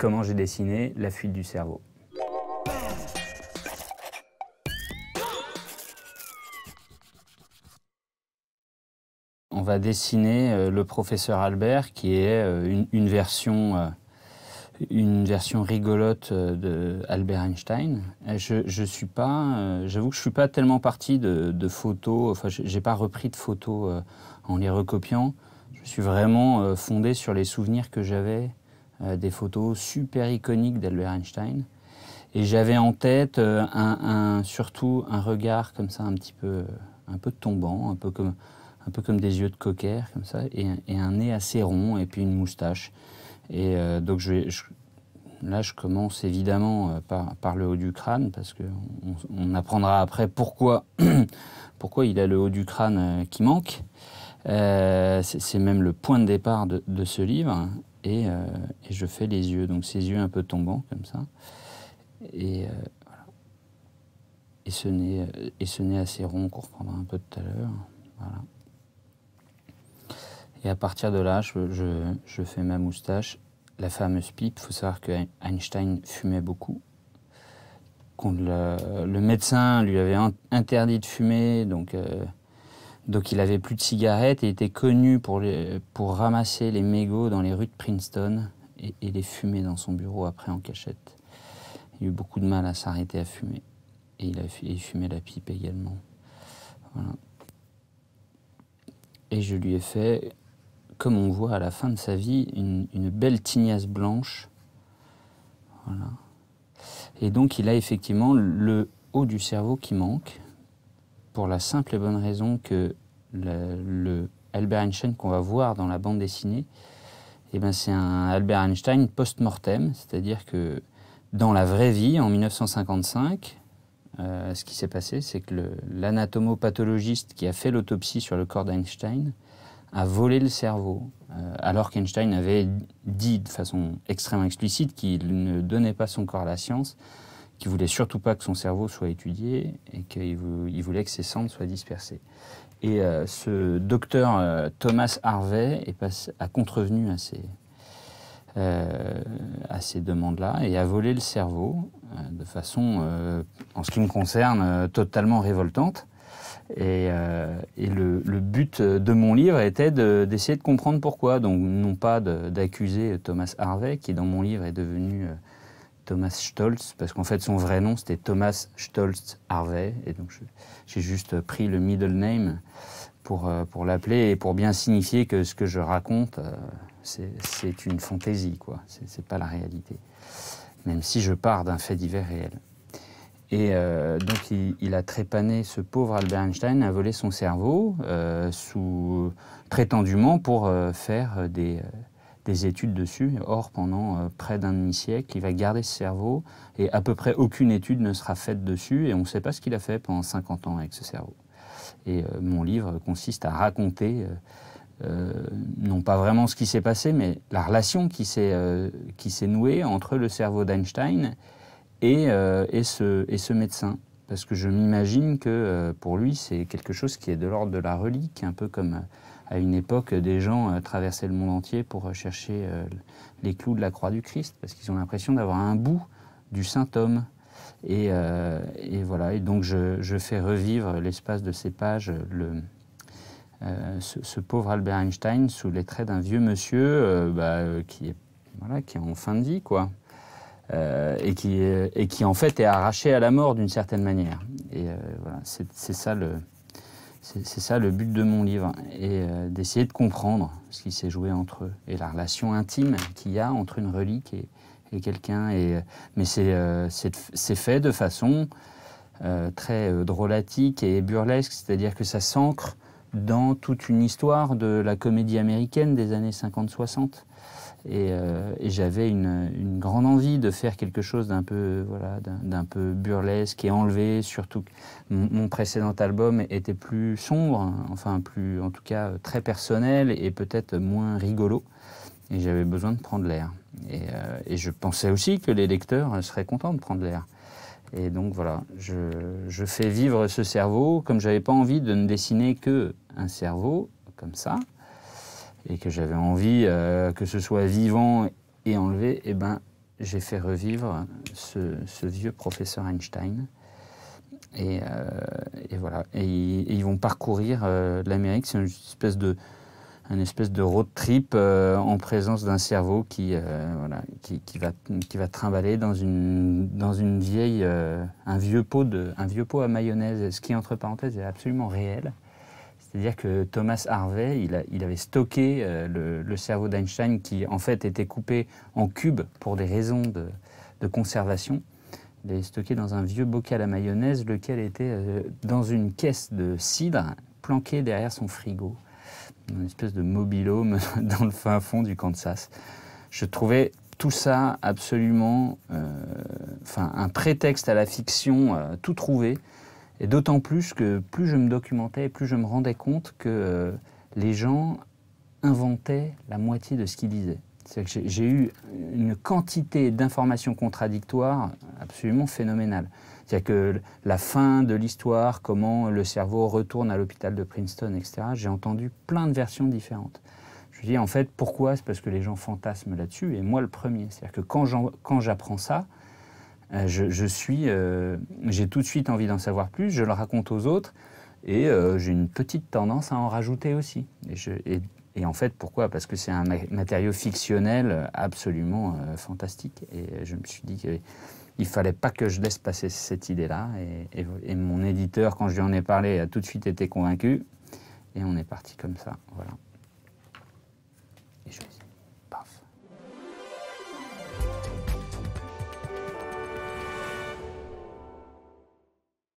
Comment j'ai dessiné la fuite du cerveau. On va dessiner euh, le professeur Albert, qui est euh, une, version euh, une version rigolote de Albert Einstein. Je, suis pas, j'avoue que je suis pas tellement parti de, photos. Enfin, n'ai pas repris de photos en les recopiant. Je suis vraiment fondé sur les souvenirs que j'avais euh, des photos super iconiques d'Albert Einstein. Et j'avais en tête euh, un, surtout un regard comme ça, un petit peu, un peu tombant, un peu comme, un peu comme des yeux de cocker, comme ça, et, un nez assez rond, et puis une moustache. Et euh, donc je, là, je commence évidemment par, par le haut du crâne, parce qu'on on apprendra après pourquoi, pourquoi il a le haut du crâne qui manque. c'est même le point de départ de, de ce livre. Euh, et, je fais les yeux, donc ces yeux un peu tombants comme ça. Et, euh, et, ce, nez, euh, et ce nez assez rond qu'on reprendra un peu tout à l'heure. Voilà. Et à partir de là, je, fais ma moustache, la fameuse pipe. Il faut savoir que Einstein fumait beaucoup. Le, le, médecin lui avait interdit de fumer, donc donc il avait plus de cigarettes et était connu pour, pour ramasser les mégots dans les rues de Princeton et, les fumer dans son bureau après en cachette. Il eut eu beaucoup de mal à s'arrêter à fumer. Et il, fumait la pipe également. Et je lui ai fait, comme on voit à la fin de sa vie, une, une belle tignasse blanche. Voilà. Et donc il a effectivement le haut du cerveau qui manque pour la simple et bonne raison que le, Albert Einstein qu'on va voir dans la bande dessinée, eh ben, c'est un Albert Einstein post-mortem, c'est-à-dire que dans la vraie vie, en 1955, euh, ce qui s'est passé, c'est que l'anatomopathologiste qui a fait l'autopsie sur le corps d'Einstein a volé le cerveau, euh, alors qu'Einstein avait dit de façon extrêmement explicite qu'il ne donnait pas son corps à la science qui voulait surtout pas que son cerveau soit étudié et qu'il voulait que ses cendres soient dispersées. Et euh, ce docteur euh, Thomas Harvey est passé, a contrevenu à ces, euh, à ces demandes-là et a volé le cerveau de façon, en ce qui me concerne, totalement révoltante. Et, le, but de mon livre était d'essayer de, de, comprendre pourquoi. Donc non pas d'accuser Thomas Harvey, qui dans mon livre est devenu Thomas Stolz, parce qu'en fait son vrai nom c'était Thomas Stolz Harvey, et donc j'ai juste pris le middle name pour, euh, pour l'appeler et pour bien signifier que ce que je raconte, euh, c'est une fantaisie, quoi, c'est pas la réalité, même si je pars d'un fait divers réel. Et euh, donc il, a trépané ce pauvre Albert Einstein, a volé son cerveau, sous, très pour faire des des études dessus. Or, pendant euh, près d'un demi-siècle, il va garder ce cerveau et à peu près aucune étude ne sera faite dessus et on ne sait pas ce qu'il a fait pendant 50 ans avec ce cerveau. Et euh, mon livre consiste à raconter, euh, non pas vraiment ce qui s'est passé, mais la relation qui s'est nouée entre le cerveau d'Einstein et, ce, et ce médecin parce que je m'imagine que euh, pour lui, c'est quelque chose qui est de l'ordre de la relique, un peu comme euh, à une époque, des gens euh, traversaient le monde entier pour chercher les clous de la croix du Christ, parce qu'ils ont l'impression d'avoir un bout du saint homme. Et, voilà, et donc je, fais revivre l'espace de ces pages, ce, pauvre Albert Einstein sous les traits d'un vieux monsieur bah, qui, est, qui est en fin de vie, quoi. Euh, et, qui, et qui en fait est arraché à la mort d'une certaine manière. Et euh, voilà, c'est ça le... C'est ça le but de mon livre, et euh, d'essayer de comprendre ce qui s'est joué entre eux et la relation intime qu'il y a entre une relique et, quelqu'un. Et, mais c'est fait de façon très drôlatique et burlesque, c'est-à-dire que ça s'ancre dans toute une histoire de la comédie américaine des années 50-60. Euh, et, j'avais une, grande envie de faire quelque chose d'un peu, voilà, d'un peu burlesque et enlevé. Surtout que mon, précédent album était plus sombre, enfin plus, en tout cas, très personnel et peut-être moins rigolo. Et j'avais besoin de prendre l'air. Euh, et, je pensais aussi que les lecteurs seraient contents de prendre l'air. Et donc voilà, je, je fais vivre ce cerveau, comme j'avais pas envie de ne dessiner que un cerveau comme ça et que j'avais envie euh, que ce soit vivant et enlevé, eh ben, j'ai fait revivre ce, vieux professeur Einstein. Et, euh, voilà. ils vont parcourir euh, l'Amérique. C'est une espèce de, espèce de road trip en présence d'un cerveau qui, voilà, qui, qui, va, qui va trimballer dans, une, dans une vieille, un, vieux pot de, un vieux pot à mayonnaise, ce qui, entre parenthèses, est absolument réel. C'est-à-dire que Thomas Harvey, il, avait stocké euh, le, cerveau d'Einstein qui, en fait, était coupé en cubes pour des raisons de, conservation. Il l'avait stocké dans un vieux bocal à mayonnaise, lequel était euh, dans une caisse de cidre planquée derrière son frigo, une espèce de mobilhome dans le fin fond du Kansas. Je trouvais tout ça absolument, euh, un prétexte à la fiction tout trouvé. Et d'autant plus que plus je me documentais, plus je me rendais compte que euh, les gens inventaient la moitié de ce qu'ils disaient. C'est-à-dire que j'ai eu une quantité d'informations contradictoires absolument phénoménale. C'est-à-dire que la fin de l'histoire, comment le cerveau retourne à l'hôpital de Princeton, etc., j'ai entendu plein de versions différentes. Je dis en fait pourquoi C'est parce que les gens fantasment là-dessus, et moi le premier. C'est-à-dire que quand j'apprends ça, euh, je, suis, euh, j'ai tout de suite envie d'en savoir plus, je le raconte aux autres et euh, j'ai une petite tendance à en rajouter aussi. Et, je, et, en fait, pourquoi Parce que c'est un matériau fictionnel absolument fantastique. Et je me suis dit qu'il il fallait pas que je laisse passer cette idée-là. Et, et, mon éditeur, quand je lui en ai parlé, a tout de suite été convaincu. Et on est parti comme ça. Voilà.